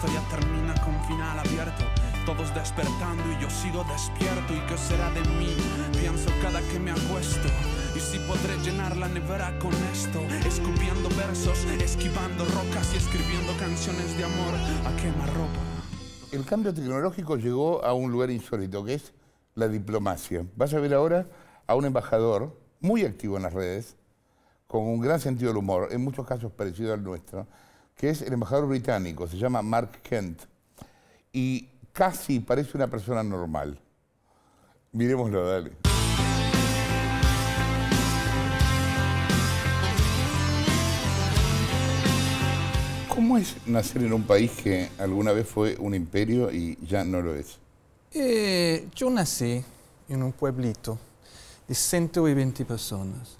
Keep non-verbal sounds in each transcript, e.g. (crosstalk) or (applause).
historia termina con final abierto. Todos despertando y yo sigo despierto. ¿Y qué será de mí? Pienso cada que me acuesto. Y si podré llenar la nevera con esto, escupiendo versos, esquivando rocas y escribiendo canciones de amor a quemarropa. El cambio tecnológico llegó a un lugar insólito, que es la diplomacia. Vas a ver ahora a un embajador muy activo en las redes, con un gran sentido del humor, en muchos casos parecido al nuestro, que es el embajador británico, se llama Mark Kent, y casi parece una persona normal. Miremoslo, dale. ¿Cómo es nacer en un país que alguna vez fue un imperio y ya no lo es? Eh, yo nací en un pueblito de 120 personas.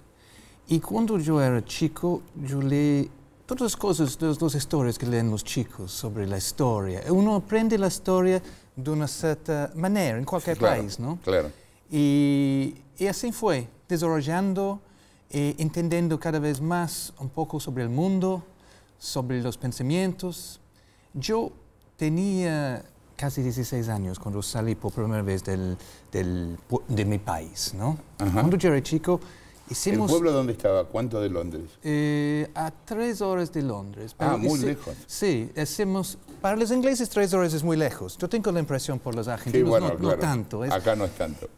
Y cuando yo era chico, yo le todas las cosas, las las historias que leen los chicos sobre la historia. Uno aprende la historia de una cierta manera, en cualquier país, ¿no? Claro. Y, así fue, desarrollando, y eh, entendiendo cada vez más un poco sobre el mundo, sobre los pensamientos. Yo tenía casi 16 años cuando salí por primera vez del, del, de mi país, ¿no? Cuando yo era chico, ¿El pueblo dónde estaba? ¿Cuánto de Londres? Eh, a tres horas de Londres. Ah, muy lejos. Sí, hacemos... Para los ingleses tres horas es muy lejos. Yo tengo la impresión por los argentinos, no, tanto. Acá no es tanto.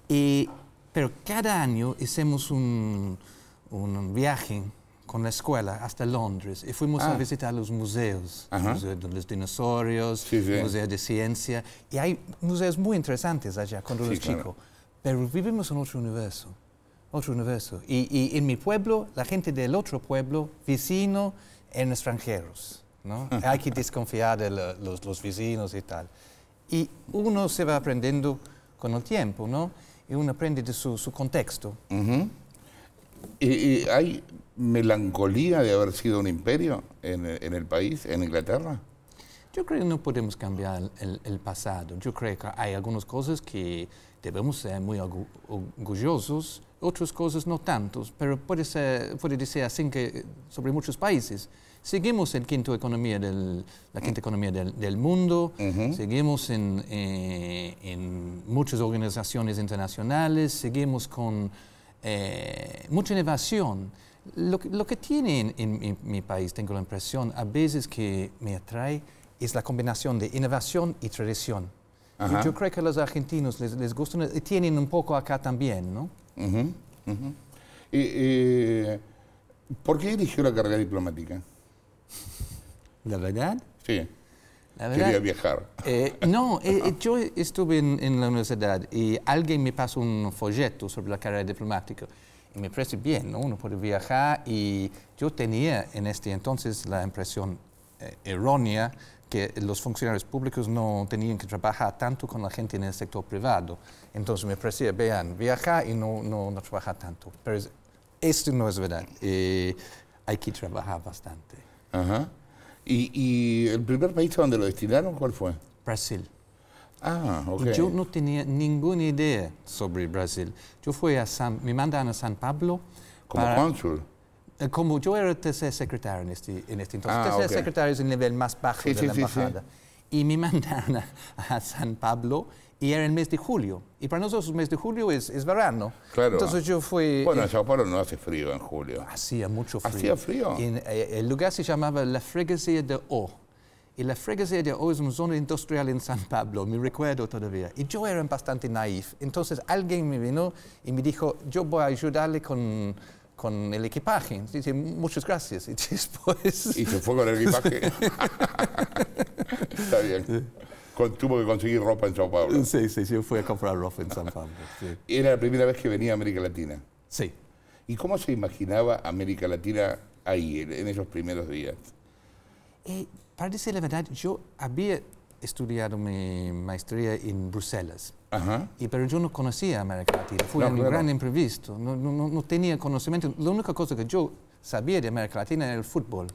pero cada año hicimos un, viaje con la escuela hasta Londres y fuimos a ah. visitar los museos, de los Dinosaurios, el Museo de Ciencia, y hay museos muy interesantes allá cuando los chicos, pero vivimos en otro universo otro universo. Y, y en mi pueblo, la gente del otro pueblo, vecino, en extranjeros. ¿no? Hay que desconfiar de los, los, vecinos y tal. Y uno se va aprendiendo con el tiempo, ¿no? Y uno aprende de su, su contexto. ¿Y, hay melancolía de haber sido un imperio en, en, el país, en Inglaterra? Yo creo que no podemos cambiar el, el pasado. Yo creo que hay algunas cosas que debemos ser muy orgullosos otras cosas no tantos, pero puede, decir así que sobre muchos países. Seguimos en quinto economía del, la quinta economía del, mundo, seguimos eh, en, muchas organizaciones internacionales, seguimos con eh, mucha innovación. Lo, lo que tiene en, mi, país, tengo la impresión, a veces que me atrae, es la combinación de innovación y tradición. Yo, creo que a los argentinos les, les gusta, tienen un poco acá también, ¿no? ¿Por qué eligió la carrera diplomática? ¿La verdad? Sí. La verdad, Quería viajar. Eh, (laughs) no, eh, eh, yo estuve en, en, la universidad y alguien me pasó un folleto sobre la carrera diplomática. Y me parece bien, ¿no? Uno puede viajar y yo tenía en este entonces la impresión errónea que los funcionarios públicos no tenían que trabajar tanto con la gente en el sector privado. Entonces me parecía, vean, viaja y no, no, no tanto. Pero esto no es verdad. Eh, hay que trabajar bastante. Ajá. ¿Y, ¿Y, el primer país donde lo destinaron, cuál fue? Brasil. Ah, ok. yo no tenía ninguna idea sobre Brasil. Yo fui a San, me mandaron a San Pablo. ¿Como cónsul? como yo era tercer secretario en este, este entonces, ah, tercer este secretario es el nivel más bajo de la embajada. y me (laughs) mandaron a, San Pablo y era el mes de julio. Y para nosotros el mes de julio es, es verano. Claro. Entonces yo fui... Bueno, en Sao Paulo no hace frío en julio. Hacía mucho frío. Hacía frío. Eh, el lugar se llamaba La Freguesía de O. Y la freguesía de O es una zona industrial en San Pablo, me recuerdo todavía. Y yo era bastante naif. Entonces alguien me vino y me dijo, yo voy a ayudarle con con el equipaje. Dice, muchas gracias. (laughs) Y después... Y se fue con el equipaje. (laughs) Está bien. Con, tuvo que conseguir ropa en Sao Paulo. Sí, sí, sí, fui a comprar ropa en Sao Paulo. Era la primera vez que venía a América Latina. Sí. ¿Y cómo se imaginaba América Latina ahí, en esos primeros días? Eh, para decir la verdad, yo había estudiado mi maestría en Bruselas. Y, pero yo no conocía América Latina, fue un gran imprevisto, no, no, tenía conocimiento. La única cosa que yo sabía de América Latina era el fútbol.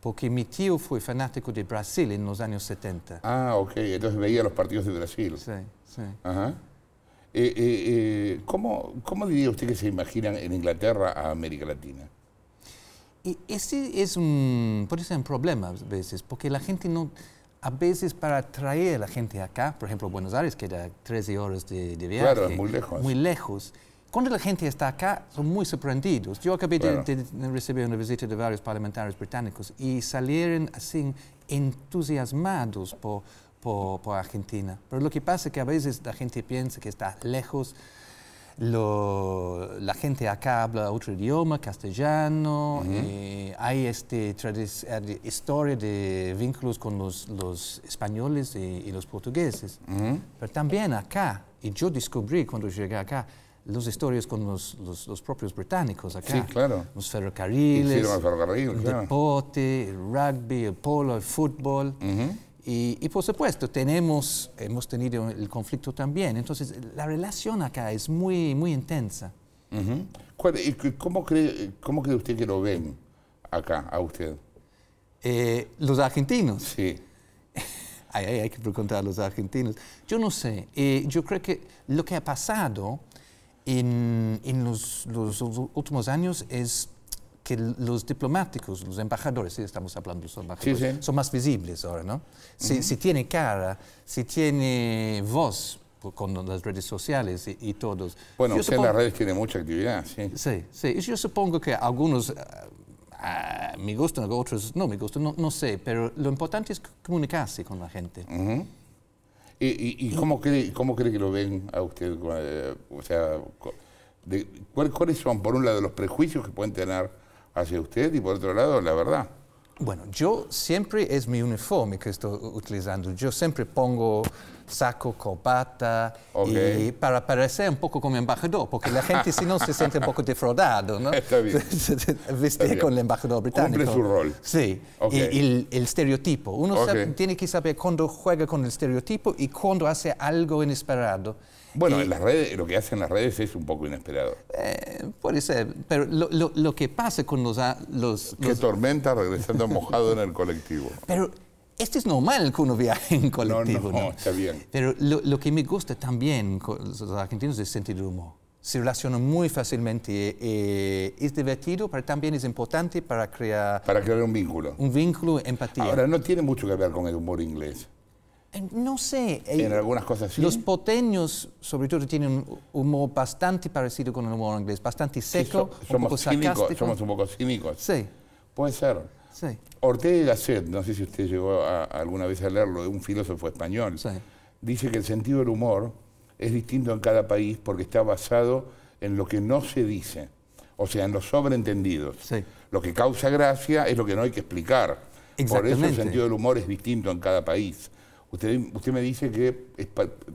Porque mi tío fue fanático de Brasil en los años 70. Ah, ok, entonces veía los partidos de Brasil. Sí, sí. Eh, eh, eh, ¿cómo, diría usted que se imaginan en Inglaterra a América Latina? Y ese es un, puede ser un problema a veces, porque la gente no, a veces para atraer a la gente acá, por ejemplo, Buenos Aires que era 13 horas de, viaje. Claro, muy lejos. Muy lejos. Cuando la gente está acá, son muy sorprendidos. Yo acabé de, recibir una visita de varios parlamentarios británicos y salieron así entusiasmados por, por, por Argentina. Pero lo que pasa es que a veces la gente piensa que está lejos, lo, la gente acá habla otro idioma, castellano, y eh, hay este, eh, historia de vínculos con los, los españoles y, los portugueses. Pero también acá, y yo descubrí cuando llegué acá, los historias con los, los, propios británicos acá. claro. Los ferrocarriles, el deporte, el rugby, el polo, el fútbol. Y, por supuesto, tenemos, hemos tenido el conflicto también. Entonces, la relación acá es muy, muy intensa. cómo, cree, cómo, usted que lo ven acá, a usted? Eh, los argentinos. Sí. (laughs) hay que preguntar a los argentinos. Yo no sé. Eh, yo creo que lo que ha pasado en, en los, los últimos años es que los diplomáticos, los embajadores, si estamos hablando de los embajadores, son más visibles ahora, ¿no? Si, tiene cara, si tiene voz con las redes sociales y, todos. Bueno, usted en las redes tiene mucha actividad, sí. Sí, sí. Yo supongo que algunos eh, ah, me gustan, otros no me gustan, no, sé, pero lo importante es comunicarse con la gente. ¿Y, cómo, cree, cómo cree que lo ven a usted? Eh, o sea, ¿cuáles son, por un lado, los prejuicios que pueden tener hacia usted y por otro lado la verdad. Bueno, yo siempre es mi uniforme que estoy utilizando. Yo siempre pongo saco, copata y para parecer un poco como embajador, porque la gente si no se siente un poco defraudado, ¿no? (laughs) Está bien. Vestir (laughs) con el embajador británico. Cumple su rol. Sí, el, estereotipo. Uno tiene que saber cuándo juega con el estereotipo y cuándo hace algo inesperado. Bueno, las redes, lo que hacen las redes es un poco inesperado. Eh, puede ser, pero lo, que pasa con los... los Qué tormenta regresando mojado en el colectivo. (laughs) Pero esto es normal que uno viaje en colectivo. No, no, está bien. Pero lo, que me gusta también con los argentinos es el sentido humor. Se relacionan muy fácilmente. Eh, es divertido, pero también es importante para crear... Para crear un vínculo. Un vínculo, empatía. Ahora, no tiene mucho que ver con el humor inglés. No sé. Eh, en algunas cosas Los poteños, sobre todo, tienen un humor bastante parecido con el humor inglés, bastante seco, Somos un poco cínicos. Sí. Puede ser. Sí. Ortega y Gasset, no sé si usted llegó alguna vez a leerlo, de un filósofo español, dice que el sentido del humor es distinto en cada país porque está basado en lo que no se dice, o sea, en los sobreentendidos. Lo que causa gracia es lo que no hay que explicar. Por eso el sentido del humor es distinto en cada país. Usted, me dice que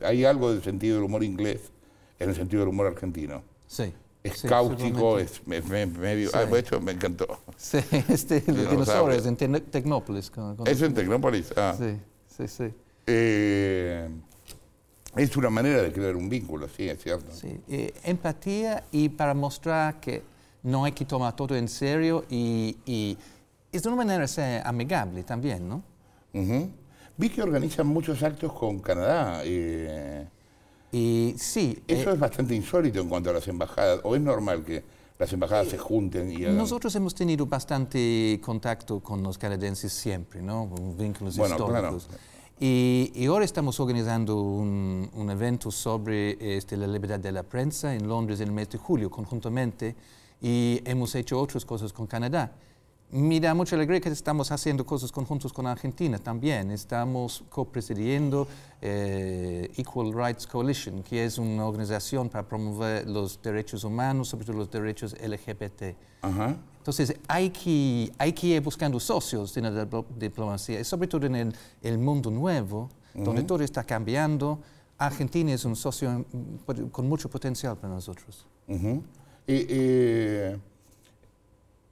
hay algo del sentido del humor inglés en el sentido del humor argentino. Sí. Es sí, cáustico, es medio... Ah, de hecho, me encantó. Sí, (laughs) este, de no dinosaurios en Tecnópolis. Es en Tecnópolis, ah. Sí, sí, sí. Eh, es una manera de crear un vínculo, sí, es cierto. Sí, eh, empatía y para mostrar que no hay que tomar todo en serio y, es de una manera amigable también, ¿no? Uh Vi que organizan muchos actos con Canadá. Eh, y sí. Eso eh, es bastante insólito en cuanto a las embajadas. ¿O es normal que las embajadas se junten y Nosotros hemos tenido bastante contacto con los canadienses siempre, ¿no? Vínculos históricos. Y, ahora estamos organizando un, evento sobre este, la libertad de la prensa en Londres en el mes de julio, conjuntamente, y hemos hecho otras cosas con Canadá me da mucha alegría que estamos haciendo cosas conjuntos con Argentina también. Estamos copresidiendo presidiendo eh, Equal Rights Coalition, que es una organización para promover los derechos humanos, sobre todo los derechos LGBT. Entonces hay que, hay que ir buscando socios en la diplomacia, sobre todo en el, mundo nuevo, donde todo está cambiando. Argentina es un socio mm, con mucho potencial para nosotros. y...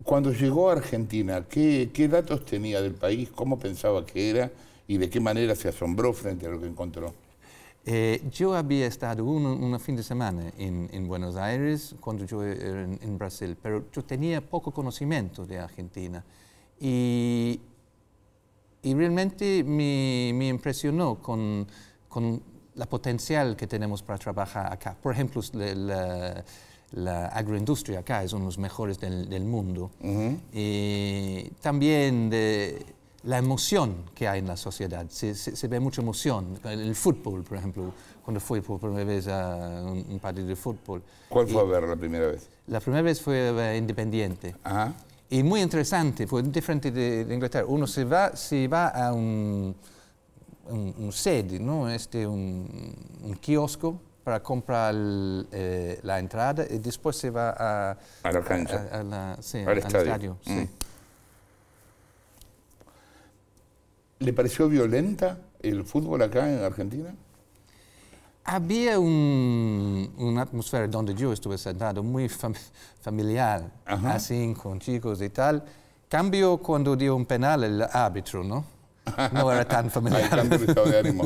Cuando llegó a Argentina, ¿qué, ¿qué, datos tenía del país? ¿Cómo pensaba que era? ¿Y de qué manera se asombró frente a lo que encontró? Eh, yo había estado un, un, fin de semana en, en Buenos Aires cuando yo era en, Brasil, pero yo tenía poco conocimiento de Argentina. Y, y realmente me, me impresionó con, con, la potencial que tenemos para trabajar acá. Por ejemplo, el la agroindustria acá es uno de los mejores del, mundo. Y eh, también la emoción que hay en la sociedad. Se, ve mucha emoción. el fútbol, por ejemplo, cuando fui por primera vez a un, partido de fútbol. ¿Cuál fue a ver la primera vez? La primera vez fue Independiente. Y muy interesante, fue diferente de, Inglaterra. Uno se va, se va a un, un, ¿no? este, un, un kiosco para comprar eh, la entrada y después se va a, al, estadio. Mm. ¿Le pareció violenta el fútbol acá en Argentina? Había una atmósfera donde yo estuve sentado muy familiar, así con chicos y tal. Cambio cuando dio un penal el árbitro, ¿no? No era tan (laughs) familiar. Hay estado de ánimo.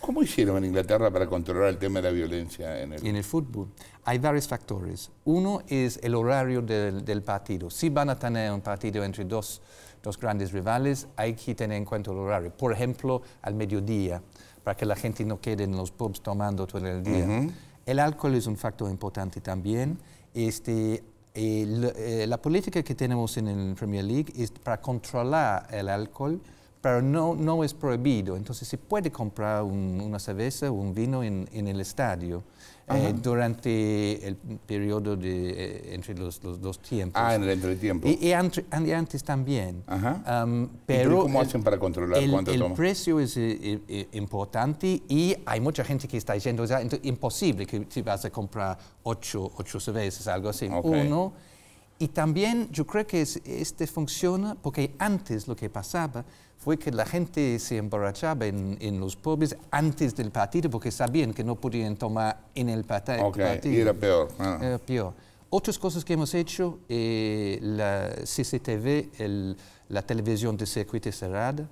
¿Cómo hicieron en Inglaterra para controlar el tema de la violencia en el... en el fútbol? Hay varios factores. Uno es el horario del, partido. Si van a tener un partido entre dos, dos grandes rivales, hay que tener en cuenta el horario. Por ejemplo, al mediodía, para que la gente no quede en los pubs tomando todo el día. El alcohol es un factor importante también. Este, eh, la política que tenemos en el Premier League es para controlar el alcohol pero no, no es prohibido. Entonces se puede comprar un, una cerveza o un vino en, el estadio eh, durante el periodo de, eh, entre los, dos tiempos. Ah, en el entretiempo. Y, antes, también. Um, pero ¿Y ¿Cómo hacen para controlar cuánto el El precio es eh, importante y hay mucha gente que está diciendo o imposible que si vas a comprar ocho, ocho cervezas, algo así. Uno y también yo creo que este funciona porque antes lo que pasaba fue que la gente se emborrachaba en, los pubs antes del partido porque sabían que no podían tomar en el partido. era peor. Ah. Era peor. Otras cosas que hemos hecho, eh, la CCTV, la televisión de circuito cerrada,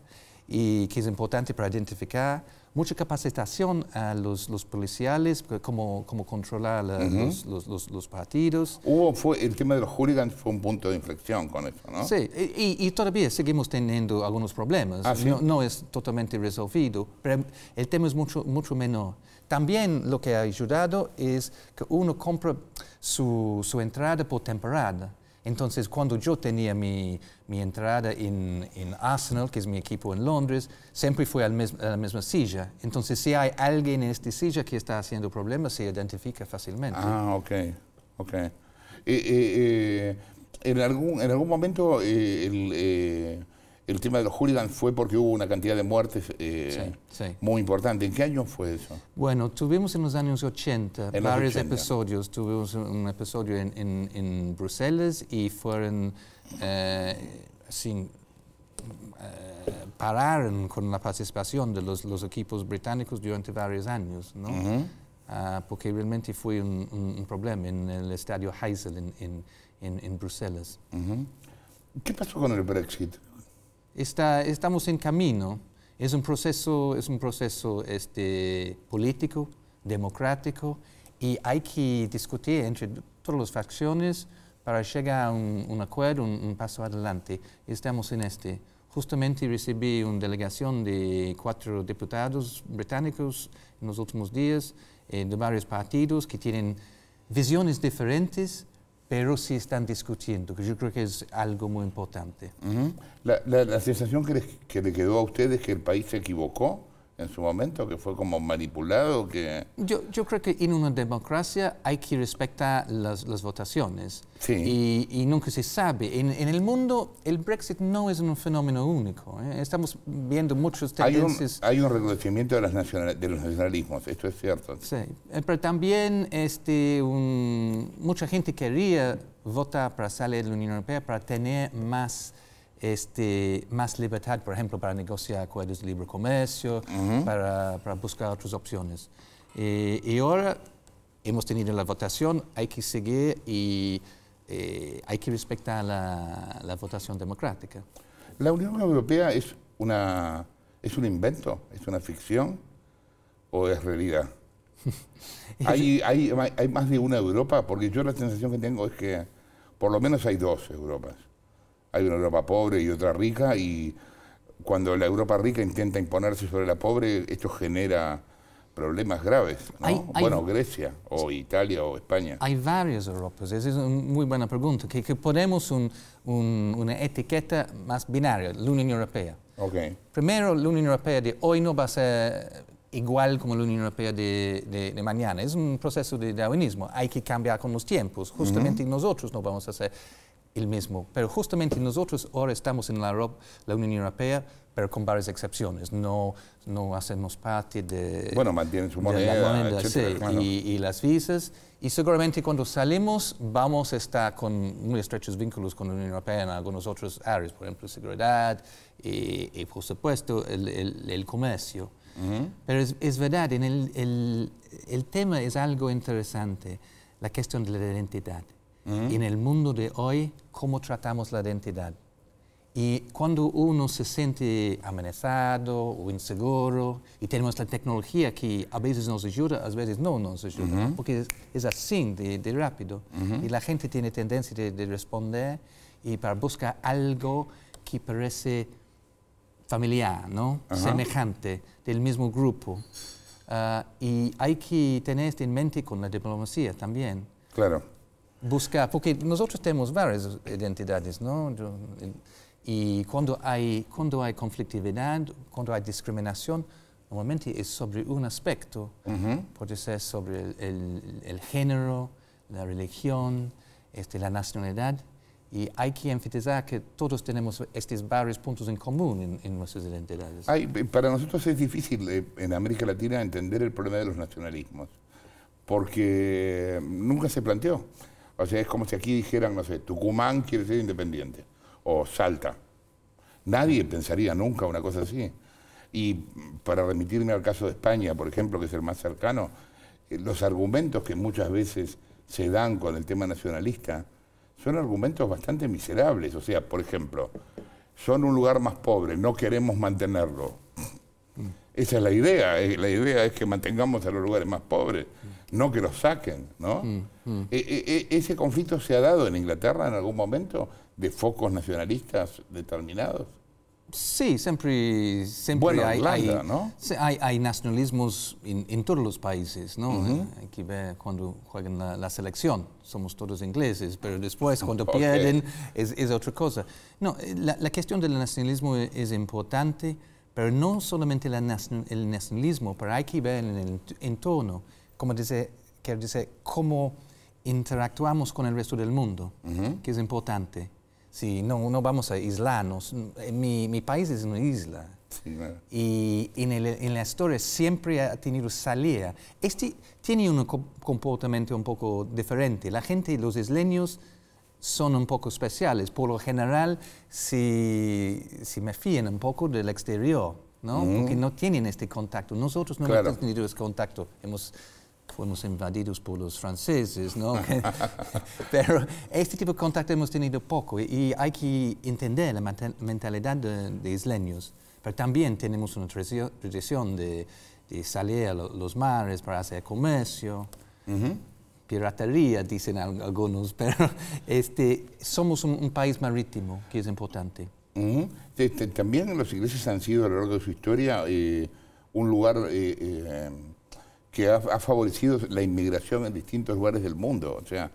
y que es importante para identificar. Mucha capacitación a los, los policiales, cómo, controlar los, los, partidos. Hubo, fue, el tema de los hooligans fue un punto de inflexión con eso, ¿no? Sí, y, todavía seguimos teniendo algunos problemas. Ah, no, no, es totalmente resolvido, pero el tema es mucho, mucho menor. También lo que ha ayudado es que uno compra su, su entrada por temporada. Entonces, cuando yo tenía mi, entrada en, Arsenal, que es mi equipo en Londres, siempre fue a la misma silla. Entonces, si hay alguien en esta silla que está haciendo problemas, se identifica fácilmente. Ah, ok, ok. en, algún, en algún momento eh, el, eh, el tema de los hooligans fue porque hubo una cantidad de muertes eh, muy importante. ¿En qué año fue eso? Bueno, tuvimos en los años 80 varios episodios. Tuvimos un episodio en, en, en Bruselas y fueron eh, sin eh, pararon con la participación de los, los, equipos británicos durante varios años, ¿no? Ah, porque realmente fue un, problema en el estadio Heysel en, en, en, Bruselas. ¿Qué pasó con el Brexit? estamos en camino. Es un proceso, este, político, democrático, y hay que discutir entre todas las facciones para llegar a un, acuerdo, un, paso adelante. Estamos en este. Justamente recibí una delegación de cuatro diputados británicos en los últimos días, eh, de varios partidos que tienen visiones diferentes pero sí están discutiendo, que yo creo que es algo muy importante. la, la, sensación que, les, que le quedó a ustedes que el país se equivocó en su momento, que fue como manipulado? Que... Yo, yo creo que en una democracia hay que respetar las, las votaciones y, nunca se sabe. En, en, el mundo el Brexit no es un fenómeno único. ¿eh? Estamos viendo muchos tendencias. Hay un, reconocimiento de, las de los nacionalismos, esto es cierto. Sí, eh, pero también este, mucha gente quería votar para salir de la Unión Europea para tener más este, más libertad, por ejemplo, para negociar acuerdos de libre comercio, para, buscar otras opciones. Eh, y ahora hemos tenido la votación, hay que seguir y eh, hay que respetar la, votación democrática. ¿La Unión Europea es, una, es un invento, es una ficción o es realidad? (laughs) ¿Hay, hay más de una Europa? Porque yo la sensación que tengo es que por lo menos hay dos Europas. Hay una Europa pobre y otra rica y cuando la Europa rica intenta imponerse sobre la pobre, esto genera problemas graves. ¿no? bueno, Grecia o Italia o España. Hay varias Europas, esa es una muy buena pregunta, que, que ponemos una etiqueta más binaria, la Unión Europea. Okay. Primero, la Unión Europea de hoy no va a ser igual como la Unión Europea de, mañana, es un proceso de darwinismo, hay que cambiar con los tiempos, justamente nosotros no vamos a ser el mismo. Pero justamente nosotros ahora estamos en la, la Unión Europea, pero con varias excepciones. No, no hacemos parte de... Bueno, mantienen su moneda. y, las visas. Y seguramente cuando salimos vamos a estar con muy estrechos vínculos con la Unión Europea en algunos otros áreas, por ejemplo, seguridad y, por supuesto, el, comercio. Pero es, es, verdad, en el, el tema es algo interesante, la cuestión de la identidad en el mundo de hoy cómo tratamos la identidad. Y cuando uno se siente amenazado o inseguro, y tenemos la tecnología que a veces nos ayuda, a veces no nos ayuda, porque es, así de, de rápido, y la gente tiene tendencia de, de, responder y para buscar algo que parece familiar, ¿no? semejante, del mismo grupo. Ah, y hay que tener esto en mente con la diplomacia también. Claro buscar, porque nosotros tenemos varias identidades, ¿no? Y cuando hay, cuando hay conflictividad, cuando hay discriminación, normalmente es sobre un aspecto. Puede ser sobre el, género, la religión, este, la nacionalidad. Y hay que enfatizar que todos tenemos estos varios puntos en común en, nuestras identidades. para nosotros es difícil eh, en América Latina entender el problema de los nacionalismos, porque nunca se planteó. O sea, es como si aquí dijeran, no sé, Tucumán quiere ser independiente o Salta. Nadie pensaría nunca una cosa así. Y para remitirme al caso de España, por ejemplo, que es el más cercano, eh, los argumentos que muchas veces se dan con el tema nacionalista son argumentos bastante miserables. O sea, por ejemplo, son un lugar más pobre, no queremos mantenerlo. Esa es la idea. La idea es que mantengamos a los lugares más pobres, no que los saquen. ¿no? Mm, mm. E, e, e, ¿Ese conflicto se ha dado en Inglaterra en algún momento de focos nacionalistas determinados? Sí, siempre, siempre hay, hay, hay, nacionalismos en, todos los países, ¿no? Hay eh, que ver cuando juegan la, selección, somos todos ingleses, pero después (laughs) cuando pierden es, otra cosa. No, eh, la, la, cuestión del nacionalismo es importante pero no solamente el nacionalismo, pero hay que ver en el entorno, como dice, quiero decir, cómo interactuamos con el resto del mundo, que es importante. Si no, no vamos a aislarnos. Mi, mi país es una isla. y en, en, la historia siempre ha tenido salida. Este tiene un comportamiento un poco diferente. La gente, los isleños, son un poco especiales. Por lo general, si, si me fían un poco del exterior, ¿no? Mm. Porque no tienen este contacto. Nosotros no hemos tenido ese contacto. Hemos, fuimos invadidos por los franceses, ¿no? (laughs) Pero este tipo de contacto hemos tenido poco y hay que entender la mentalidad de, de isleños. Pero también tenemos una tradición de, de salir a los mares para hacer comercio piratería, dicen algunos, (laughs) pero este, somos un, país marítimo que es importante. También los ingleses han sido a lo largo de su historia eh, un lugar eh, eh, que ha, favorecido la inmigración en distintos lugares del mundo. O sea,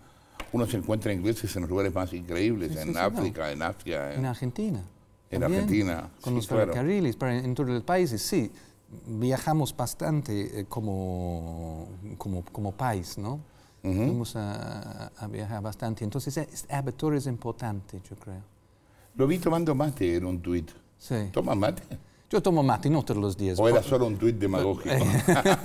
uno se encuentra en ingleses en los lugares más increíbles, en África, en Asia. En, en Argentina. En también, Con los ferrocarriles, en todos los países, sí. Viajamos bastante como, como, como país, ¿no? Vamos a, viajar bastante. Entonces, es, Abertura es importante, yo creo. Lo vi tomando mate en un tuit. Sí. ¿Toma mate? Yo tomo mate, no todos los días. ¿O era solo un tuit demagógico?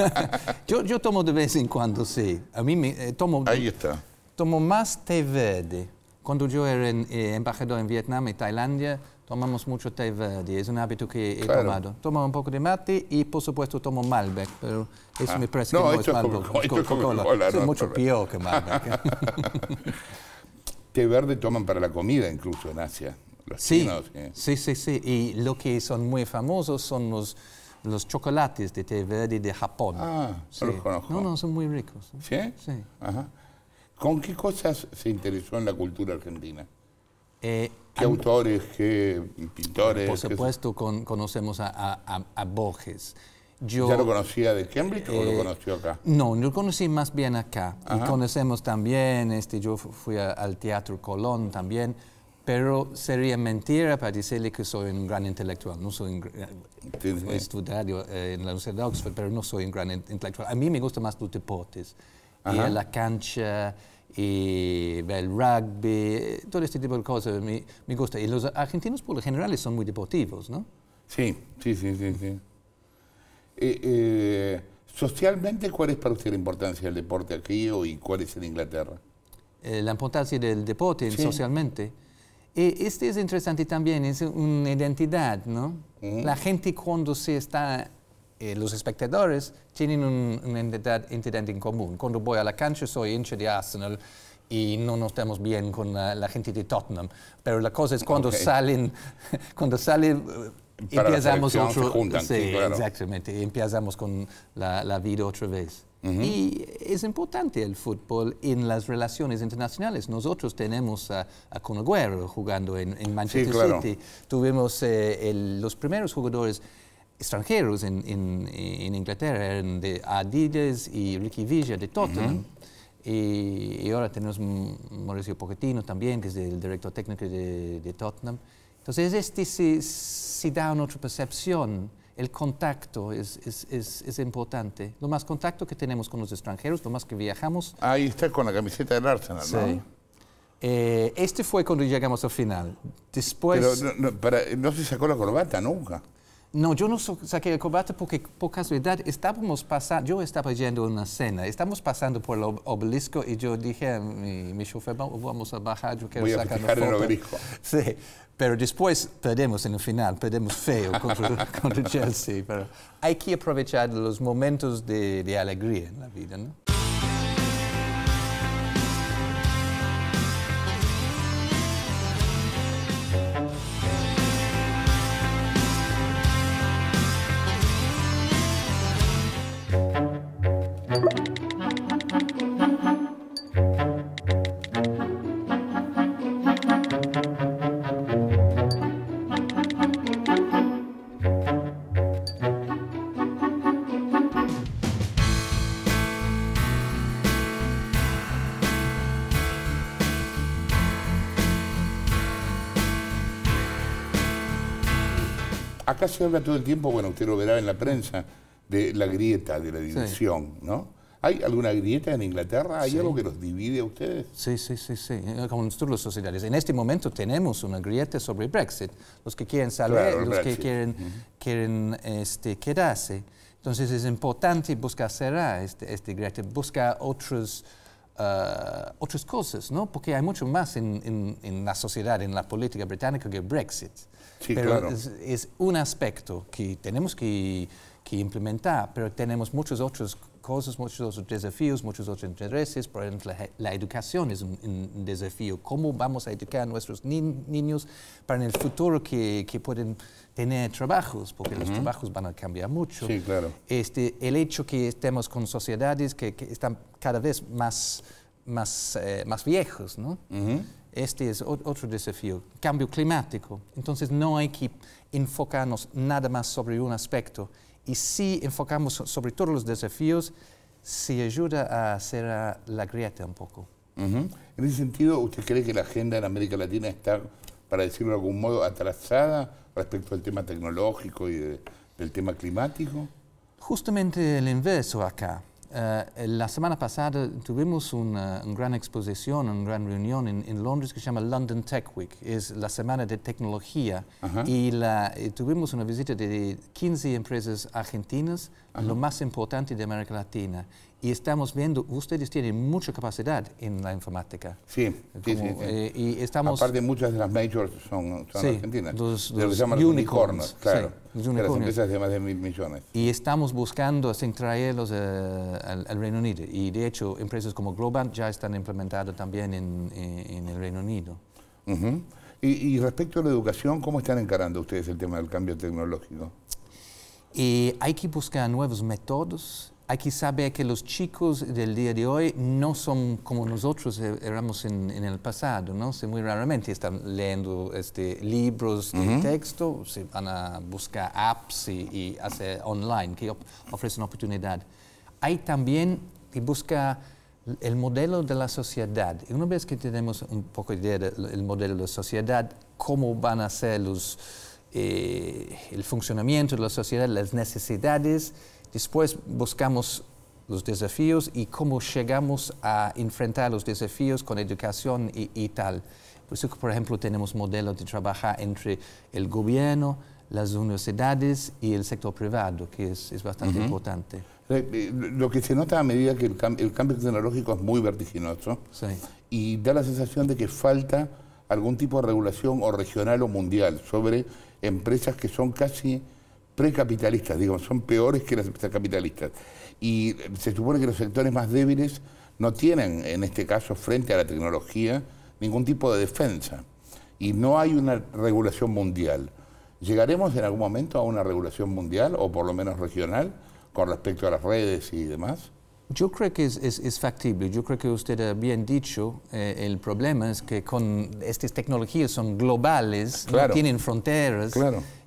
(laughs) yo, yo tomo de vez en cuando, sí. A mí me eh, tomo... Ahí está. Tomo más té verde. Cuando yo era eh, embajador en Vietnam y Tailandia, Tomamos mucho té verde, es un hábito que he tomado. Tomo un poco de mate y, por supuesto, tomo Malbec, pero eso me parece no, que no es -Cola, mucho peor que Malbec. (laughs) té verde toman para la comida, incluso en Asia. Los sí, chinos, sí, sí, sí. Y lo que son muy famosos son los, chocolates de té verde de Japón. Ah, los conozco. No, no, son muy ricos. ¿eh? ¿Sí? Sí. ¿Con qué cosas se interesó en la cultura argentina? Eh, ¿Qué autores, qué pintores? Por supuesto, conocemos a, a, Borges. Yo, ¿Ya lo conocía de Cambridge o lo eh, conoció acá? No, lo conocí más bien acá. Y conocemos también, este, yo fui al Teatro Colón también, pero sería mentira para decirle que soy un gran intelectual. No soy un, eh, en la Universidad de Oxford, pero no soy un gran intelectual. A mí me gusta más los deportes. Y la cancha, y el rugby, todo este tipo de cosas me, me gusta. Y los argentinos por lo general son muy deportivos, ¿no? Sí, sí, sí, sí. Eh, eh, socialmente, ¿cuál es para usted la importancia del deporte aquí y cuál es en Inglaterra? Eh, la importancia del deporte socialmente. Y este es interesante también, es una identidad, ¿no? La gente cuando se está eh, los espectadores tienen un, una entidad, en común. Cuando voy a la cancha soy hincha de Arsenal y no nos estamos bien con la, gente de Tottenham. Pero la cosa es cuando salen, (laughs) cuando salen eh, Para empezamos otro, juntan, sí, empezamos con la, vida otra vez. Y es importante el fútbol en las relaciones internacionales. Nosotros tenemos a, a Conagüero jugando en, Manchester City. Tuvimos eh, los primeros jugadores extranjeros en, en, en, Inglaterra, eran de Adidas y Ricky Villa de Tottenham. y, ahora tenemos Mauricio Pochettino también, que es el director técnico de, de Tottenham. Entonces, este si, da una otra percepción. El contacto es, es, es, es, importante. Lo más contacto que tenemos con los extranjeros, lo más que viajamos. Ahí está con la camiseta del Arsenal, sí. ¿no? Eh, este fue cuando llegamos al final. Después. Pero no, no se sacó la corbata nunca. No, yo no saqué el combate porque por casualidad estábamos pasando, yo estaba yendo a una cena, estábamos pasando por el obelisco y yo dije a mi, mi chofer, vamos a bajar, yo quiero Voy sacar a el obelisco. Sí, pero después perdemos en el final, perdemos feo (laughs) contra, Chelsea, pero hay que aprovechar los momentos de, de alegría en la vida, ¿no? se habla todo el tiempo, bueno, usted lo verá en la prensa, de la grieta, de la división, ¿no? ¿Hay alguna grieta en Inglaterra? ¿Hay algo que los divide a ustedes? Sí, sí, sí, sí, como los sociedades. En este momento tenemos una grieta sobre Brexit. Los que quieren salir, los que quieren, quieren este, quedarse. Entonces es importante buscar cerrar este, este grieta, buscar otros eh, otras cosas, ¿no? Porque hay mucho más en, la sociedad, en la política británica que Brexit. Sí, pero es, un aspecto que tenemos que, implementar, pero tenemos muchas otras cosas, muchos otros desafíos, muchos otros intereses. Por ejemplo, la, educación es un, desafío. ¿Cómo vamos a educar a nuestros niños para en el futuro que, que pueden tener trabajos, porque los trabajos van a cambiar mucho. Sí, claro. Este, el hecho que estemos con sociedades que, están cada vez más, más, eh, más viejos, ¿no? Este es otro desafío, cambio climático. Entonces no hay que enfocarnos nada más sobre un aspecto. Y si enfocamos sobre todos los desafíos, se ayuda a hacer la grieta un poco. En ese sentido, ¿usted cree que la agenda en América Latina está para decirlo de algún modo, atrasada respecto al tema tecnológico y del tema climático? Justamente el inverso acá. Eh, la semana pasada tuvimos una, eh, gran exposición, una gran reunión en, Londres que se llama London Tech Week, es la semana de tecnología y, la, eh, tuvimos una visita de 15 empresas argentinas, lo más importante de América Latina. Y estamos viendo, ustedes tienen mucha capacidad en la informática. Sí, sí, sí, eh, y estamos... Aparte, muchas de las majors son, son sí, argentinas. Los, claro. Las empresas de más de mil millones. Y estamos buscando hacer traerlos eh, al, Reino Unido. Y de hecho, empresas como Global ya están implementadas también en, eh, en, el Reino Unido. y, respecto a la educación, ¿cómo están encarando ustedes el tema del cambio tecnológico? hay que buscar nuevos métodos hay que saber que los chicos del día de hoy no son como nosotros eh, éramos en, el pasado, ¿no? muy raramente están leyendo este, libros de texto, se van a buscar apps y, hacer online que ofrecen oportunidad. Hay también que busca el modelo de la sociedad. Una vez que tenemos un poco de idea del modelo de la sociedad, cómo van a ser eh, el funcionamiento de la sociedad, las necesidades, Después buscamos los desafíos y cómo llegamos a enfrentar los desafíos con educación y, tal. Por eso, por ejemplo, tenemos modelos de trabajar entre el gobierno, las universidades y el sector privado, que es, bastante importante. Eh, eh, lo que se nota a medida que el, cambio tecnológico es muy vertiginoso y da la sensación de que falta algún tipo de regulación o regional o mundial sobre empresas que son casi precapitalistas, digo, son peores que las capitalistas. Y se supone que los sectores más débiles no tienen, en este caso, frente a la tecnología, ningún tipo de defensa. Y no hay una regulación mundial. ¿Llegaremos en algún momento a una regulación mundial o por lo menos regional con respecto a las redes y demás? Yo creo que es, factible, yo creo que usted ha bien dicho, eh, el problema es que con estas tecnologías son globales, no tienen fronteras,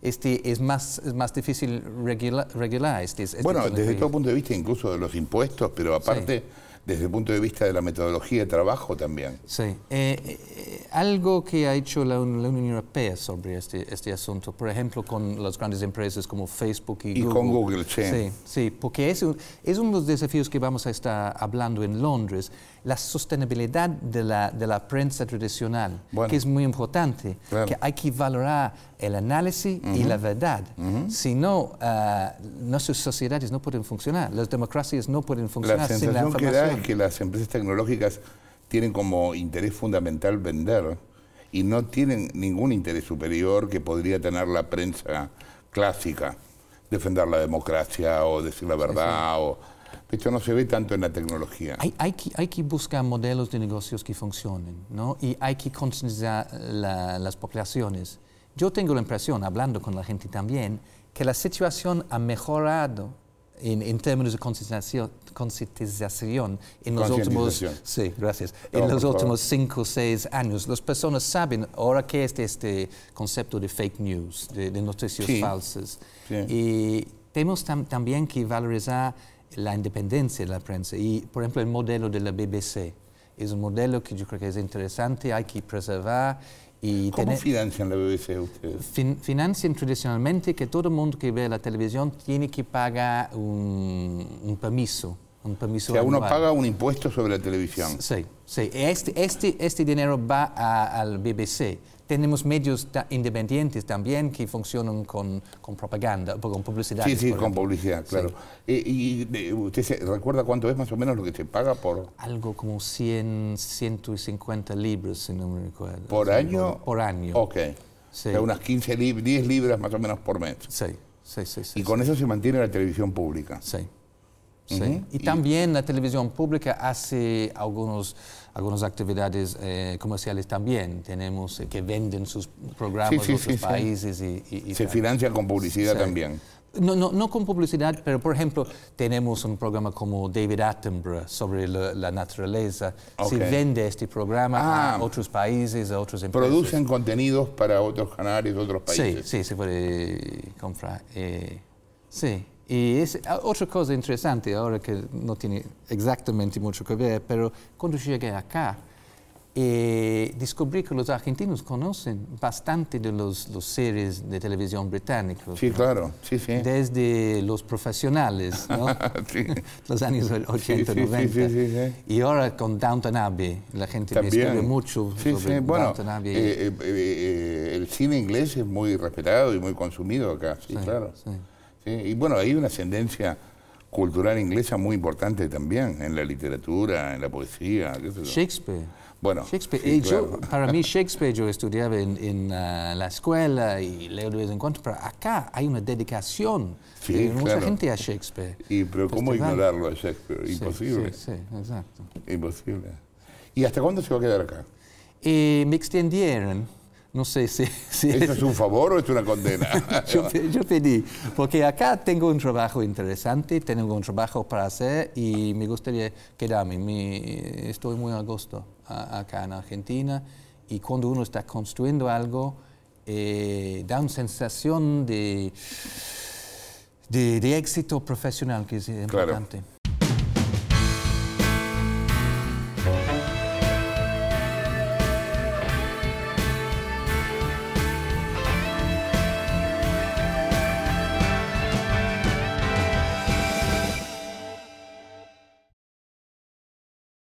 este, es, más, es más difícil regular. Este, este bueno, desde todo punto de vista, incluso de los impuestos, pero aparte desde el punto de vista de la metodología de trabajo también. Sí, eh, eh, algo que ha hecho la, Unión Europea sobre este, este asunto, por ejemplo, con las grandes empresas como Facebook y, Google. Y con Google, sí. Sí, porque es, es uno de los desafíos que vamos a estar hablando en Londres, la sostenibilidad de la, de la prensa tradicional, que es muy importante, que hay que valorar el análisis y la verdad. sino Si no, ah, nuestras sociedades no pueden funcionar, las democracias no pueden funcionar sin la información que las empresas tecnológicas tienen como interés fundamental vender y no tienen ningún interés superior que podría tener la prensa clásica, defender la democracia o decir la verdad o... De hecho, no se ve tanto en la tecnología. Hay, hay, que, hay que buscar modelos de negocios que funcionen, ¿no? Y hay que concienciar las poblaciones. Yo tengo la impresión, hablando con la gente también, que la situación ha mejorado en, términos de concientización, en los últimos, sí, gracias, en los últimos cinco o seis años. Las personas saben ahora qué es este concepto de fake news, de, noticias falsas. Y tenemos también que valorizar la independencia de la prensa. Y, por ejemplo, el modelo de la BBC es un modelo que yo creo que es interesante, hay que preservar ¿Cómo financian la BBC ustedes? financian tradicionalmente que todo el mundo que ve la televisión tiene que pagar un, un permiso. Un permiso o uno paga un impuesto sobre la televisión. Sí, sí. Este, este, este dinero va al BBC tenemos medios independientes también que funcionan con, con propaganda, con publicidad. Sí, sí, con publicidad, claro. ¿Y, usted recuerda cuánto es más o menos lo que se paga por...? Algo como 100, 150 libras, si no me recuerdo. ¿Por año? Por, año. Ok. Sí. sea, unas 15, 10 libras más o menos por mes. sí, sí. sí y con eso se mantiene la televisión pública. Sí. Y también la televisión pública hace algunos, algunas actividades eh, comerciales también. Tenemos eh, que venden sus programas en otros países. Y, Se financia con publicidad también. No, no, no, con publicidad, pero por ejemplo, tenemos un programa como David Attenborough sobre la, naturaleza. Se vende este programa a ah. otros países, a otros empresas. Producen contenidos para otros canales, otros países. Sí, sí, se puede comprar. Eh, sí. Y ah, otra cosa interesante, ahora que no tiene exactamente mucho que ver, pero cuando llegué acá, eh, descubrí que los argentinos conocen bastante de los, series de televisión británicos. Sí, claro, Desde los profesionales, ¿no? (laughs) los años 80, 90. y ahora con Downton Abbey, la gente me escribe mucho sobre Downton Abbey. Eh, eh, el cine inglés es muy respetado y muy consumido acá, sí, claro. Y bueno, hay una ascendencia cultural inglesa muy importante también, en la literatura, en la poesía. Shakespeare. Bueno, eh, para mí (laughs) Shakespeare yo estudiaba en, ah, la escuela y leo de vez en cuando, pero acá hay una dedicación de mucha gente a Shakespeare. Y, pero ¿cómo ignorarlo a Shakespeare? Imposible. Sí, exacto. Imposible. ¿Y hasta cuándo se va a quedar acá? Eh, me extendieron no sé si... si ¿Eso es un favor o es una condena? (laughs) yo, pedí, porque acá tengo un trabajo interesante, tengo un trabajo para hacer y me gustaría quedarme. Me, estoy muy a gusto acá en Argentina y cuando uno está construyendo algo, eh, da una sensación de, de, éxito profesional que es importante.